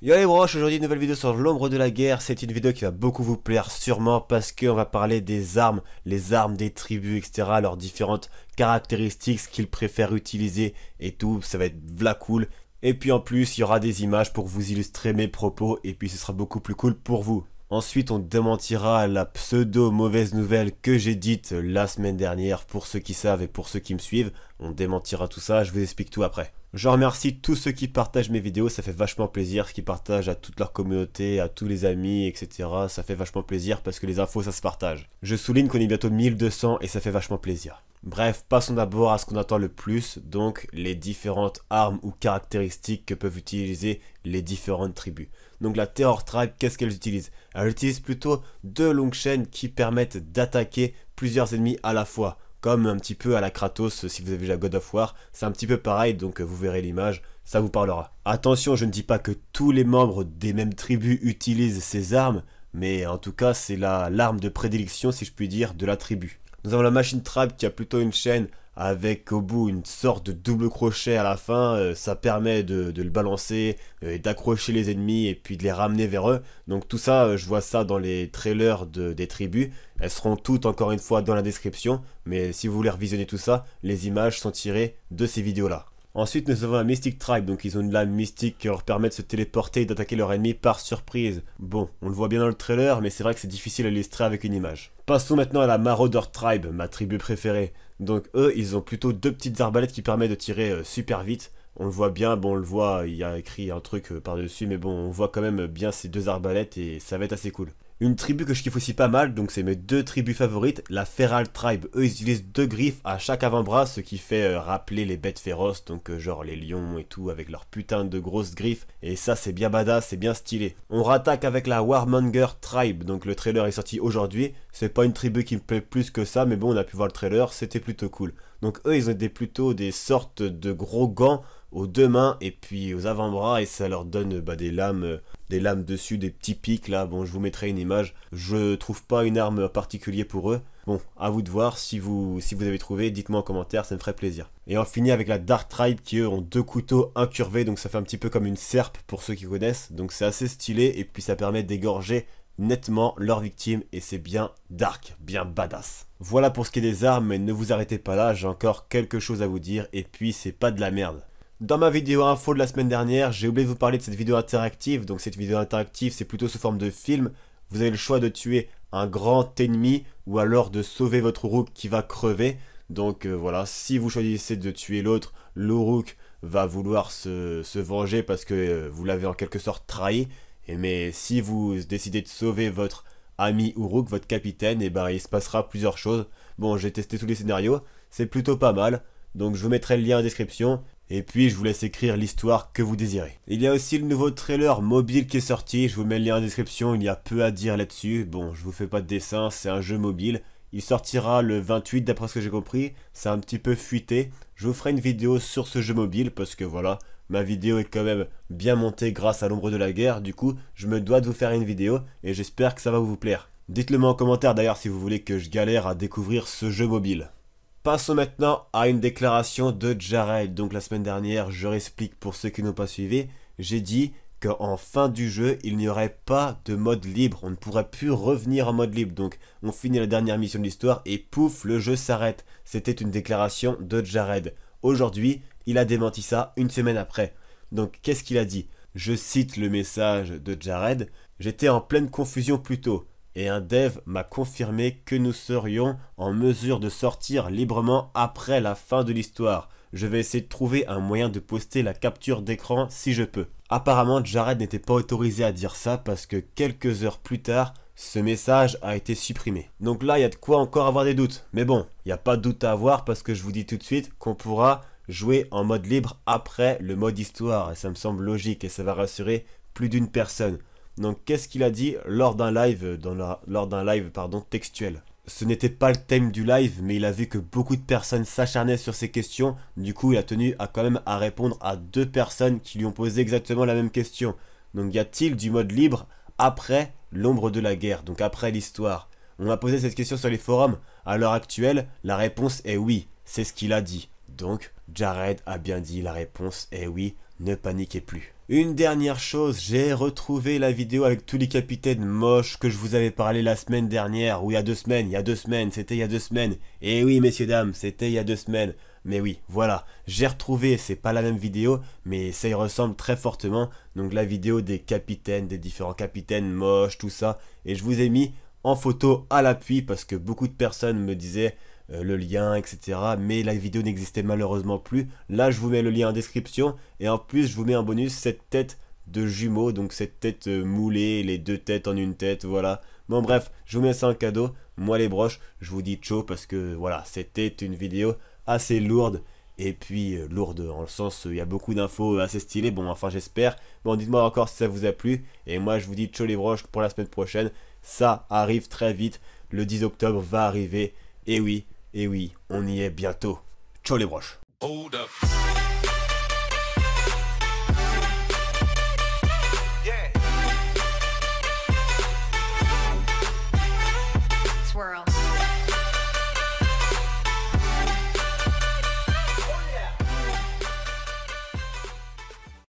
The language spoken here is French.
Yo les broches, aujourd'hui une nouvelle vidéo sur l'ombre de la guerre, c'est une vidéo qui va beaucoup vous plaire sûrement parce qu'on va parler des armes, les armes des tribus, etc, leurs différentes caractéristiques, ce qu'ils préfèrent utiliser et tout, ça va être vla cool. Et puis en plus, il y aura des images pour vous illustrer mes propos et puis ce sera beaucoup plus cool pour vous. Ensuite, on démentira la pseudo-mauvaise nouvelle que j'ai dite la semaine dernière pour ceux qui savent et pour ceux qui me suivent. On démentira tout ça, je vous explique tout après. Je remercie tous ceux qui partagent mes vidéos, ça fait vachement plaisir, ce qui partagent à toute leur communauté, à tous les amis, etc. Ça fait vachement plaisir parce que les infos, ça se partage. Je souligne qu'on est bientôt 1200 et ça fait vachement plaisir. Bref, passons d'abord à ce qu'on attend le plus, donc les différentes armes ou caractéristiques que peuvent utiliser les différentes tribus. Donc la Terror Tribe, qu'est-ce qu'elles utilisent Elles utilisent plutôt deux longues chaînes qui permettent d'attaquer plusieurs ennemis à la fois, comme un petit peu à la Kratos si vous avez la God of War, c'est un petit peu pareil, donc vous verrez l'image, ça vous parlera. Attention, je ne dis pas que tous les membres des mêmes tribus utilisent ces armes, mais en tout cas c'est l'arme de prédilection si je puis dire de la tribu. Nous avons la machine trap qui a plutôt une chaîne avec au bout une sorte de double crochet à la fin, euh, ça permet de, le balancer euh, et d'accrocher les ennemis et puis de les ramener vers eux. Donc tout ça, euh, je vois ça dans les trailers des tribus. Elles seront toutes encore une fois dans la description, mais si vous voulez revisionner tout ça, les images sont tirées de ces vidéos-là. Ensuite, nous avons un Mystic Tribe, donc ils ont une lame mystique qui leur permet de se téléporter et d'attaquer leur ennemi par surprise. Bon, on le voit bien dans le trailer, mais c'est vrai que c'est difficile à illustrer avec une image. Passons maintenant à la Marauder Tribe, ma tribu préférée. Donc eux, ils ont plutôt deux petites arbalètes qui permettent de tirer euh, super vite. On le voit bien, bon on le voit, il y a écrit un truc euh, par-dessus, mais bon, on voit quand même bien ces deux arbalètes et ça va être assez cool. Une tribu que je kiffe aussi pas mal, donc c'est mes deux tribus favorites, la Feral Tribe. Eux, ils utilisent deux griffes à chaque avant-bras, ce qui fait euh, rappeler les bêtes féroces, donc euh, genre les lions et tout, avec leurs putains de grosses griffes. Et ça, c'est bien badass, c'est bien stylé. On rattaque avec la Warmonger Tribe, donc le trailer est sorti aujourd'hui. C'est pas une tribu qui me plaît plus que ça, mais bon, on a pu voir le trailer, c'était plutôt cool. Donc eux, ils ont des, plutôt des sortes de gros gants aux deux mains et puis aux avant-bras et ça leur donne bah, des lames des lames dessus, des petits pics là. Bon, je vous mettrai une image. Je trouve pas une arme particulière pour eux. Bon, à vous de voir. Si vous, si vous avez trouvé, dites-moi en commentaire, ça me ferait plaisir. Et on finit avec la Dark Tribe qui eux ont deux couteaux incurvés, donc ça fait un petit peu comme une serpe pour ceux qui connaissent. Donc c'est assez stylé et puis ça permet d'égorger nettement leurs victimes et c'est bien dark, bien badass. Voilà pour ce qui est des armes, mais ne vous arrêtez pas là, j'ai encore quelque chose à vous dire et puis c'est pas de la merde. Dans ma vidéo info de la semaine dernière, j'ai oublié de vous parler de cette vidéo interactive. Donc cette vidéo interactive, c'est plutôt sous forme de film. Vous avez le choix de tuer un grand ennemi ou alors de sauver votre rook qui va crever. Donc euh, voilà, si vous choisissez de tuer l'autre, l'Uruk va vouloir se, venger parce que euh, vous l'avez en quelque sorte trahi. Et, mais si vous décidez de sauver votre ami Uruk, votre capitaine, et eh bah ben, il se passera plusieurs choses. Bon, j'ai testé tous les scénarios, c'est plutôt pas mal. Donc je vous mettrai le lien en description. Et puis je vous laisse écrire l'histoire que vous désirez. Il y a aussi le nouveau trailer mobile qui est sorti, je vous mets le lien en description, il y a peu à dire là-dessus. Bon, je vous fais pas de dessin, c'est un jeu mobile. Il sortira le 28 d'après ce que j'ai compris, c'est un petit peu fuité. Je vous ferai une vidéo sur ce jeu mobile parce que voilà, ma vidéo est quand même bien montée grâce à l'ombre de la guerre, du coup je me dois de vous faire une vidéo et j'espère que ça va vous plaire. Dites-le moi en commentaire d'ailleurs si vous voulez que je galère à découvrir ce jeu mobile. Passons maintenant à une déclaration de Jared. Donc la semaine dernière, je réexplique pour ceux qui n'ont pas suivi, j'ai dit qu'en fin du jeu, il n'y aurait pas de mode libre. On ne pourrait plus revenir en mode libre. Donc, on finit la dernière mission de l'histoire et pouf, le jeu s'arrête. C'était une déclaration de Jared. Aujourd'hui, il a démenti ça une semaine après. Donc, qu'est-ce qu'il a dit Je cite le message de Jared. J'étais en pleine confusion plus tôt et un dev m'a confirmé que nous serions en mesure de sortir librement après la fin de l'histoire. Je vais essayer de trouver un moyen de poster la capture d'écran si je peux. Apparemment, Jared n'était pas autorisé à dire ça parce que quelques heures plus tard, ce message a été supprimé. Donc là, il y a de quoi encore avoir des doutes. Mais bon, il n'y a pas de doute à avoir parce que je vous dis tout de suite qu'on pourra jouer en mode libre après le mode histoire. Et ça me semble logique et ça va rassurer plus d'une personne. Donc qu'est-ce qu'il a dit lors d'un live, dans lors d'un live pardon, textuel ce n'était pas le thème du live, mais il a vu que beaucoup de personnes s'acharnaient sur ces questions. Du coup, il a tenu à quand même à répondre à deux personnes qui lui ont posé exactement la même question. Donc, y a-t-il du mode libre après l'ombre de la guerre, donc après l'histoire On a posé cette question sur les forums. À l'heure actuelle, la réponse est oui. C'est ce qu'il a dit. Donc, Jared a bien dit la réponse est oui. Ne paniquez plus. Une dernière chose, j'ai retrouvé la vidéo avec tous les capitaines moches que je vous avais parlé la semaine dernière, ou il y a deux semaines, il y a deux semaines, c'était il y a deux semaines. Et oui, messieurs, dames, c'était il y a deux semaines. Mais oui, voilà, j'ai retrouvé, c'est pas la même vidéo, mais ça y ressemble très fortement. Donc la vidéo des capitaines, des différents capitaines moches, tout ça. Et je vous ai mis en photo à l'appui parce que beaucoup de personnes me disaient euh, le lien, etc. Mais la vidéo n'existait malheureusement plus. Là, je vous mets le lien en description. Et en plus, je vous mets un bonus, cette tête de jumeaux, donc cette tête euh, moulée, les deux têtes en une tête, voilà. Bon bref, je vous mets ça en cadeau. Moi les broches, je vous dis ciao parce que voilà, c'était une vidéo assez lourde. Et puis euh, lourde en le sens, il y a beaucoup d'infos assez stylées. Bon, enfin j'espère. Bon, dites-moi encore si ça vous a plu. Et moi je vous dis ciao les broches pour la semaine prochaine. Ça arrive très vite. Le 10 octobre va arriver. Et oui, et oui, on y est bientôt. Ciao les broches.